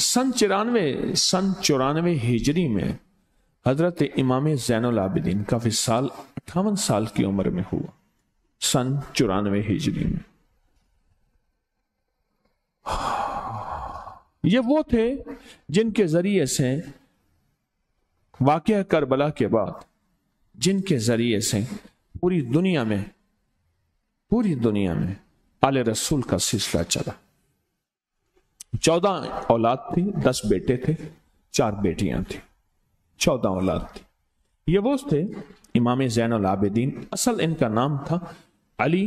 सन चौरानवे सन चौरानवे हिजरी में हजरत इमाम जैन आबिदीन का विसाल अट्ठावन साल की उम्र में हुआ सन चौरानवे हिजरी में ये वो थे जिनके जरिए से वाक़ करबला के बाद जिनके जरिए से पूरी दुनिया में पूरी दुनिया में आले रसूल का सिलसिला चला चौदह औलाद थी दस बेटे थे चार बेटियां थी चौदह औलाद थी ये वो थे इमाम जैन अलाबेदीन असल इनका नाम था अली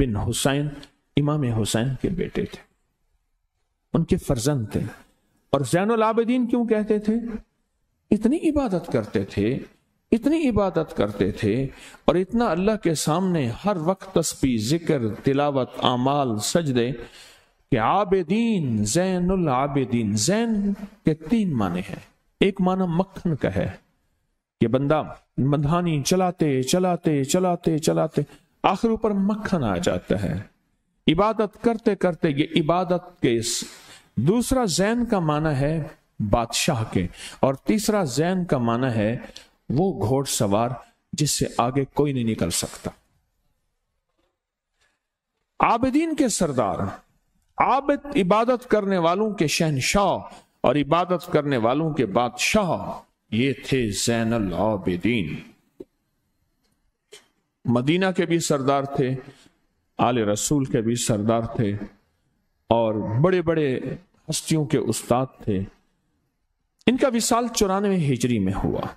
बिन हुसैन इमाम हुसैन के बेटे थे उनके फर्जंद थे और जैन अलाबेदीन क्यों कहते थे इतनी इबादत करते थे इतनी इबादत करते थे और इतना अल्लाह के सामने हर वक्त तस्पी जिक्र तिलावत आमाल सजदे कि आबेदीन जैन आबेदीन जैन के तीन माने हैं एक माना मक्खन का है कि बंदा मधानी चलाते चलाते चलाते चलाते आखिर ऊपर मक्खन आ जाता है इबादत करते करते ये इबादत के इस दूसरा जैन का माना है बादशाह के और तीसरा जैन का माना है वो घोड़सवार जिससे आगे कोई नहीं निकल सकता आबिदीन के सरदार आबद इबादत करने वालों के शहनशाह और इबादत करने वालों के बादशाह ये थे जैन आबिदीन मदीना के भी सरदार थे आले रसूल के भी सरदार थे और बड़े बड़े हस्तियों के उस्ताद थे इनका विशाल चौरानवे हिजरी में हुआ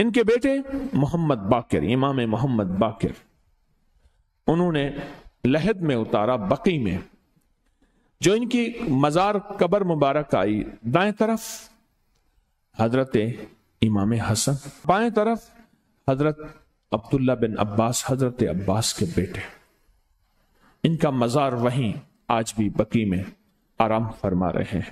इनके बेटे मोहम्मद बाकर इमाम मोहम्मद बाकर उन्होंने लहद में उतारा बकी में जो इनकी मज़ार कबर मुबारक आई दाएं तरफ हजरत इमाम हसन बाएं तरफ हजरत अब्दुल्ला बिन अब्बास हजरत अब्बास के बेटे इनका मज़ार वहीं आज भी बकी में आराम फरमा रहे हैं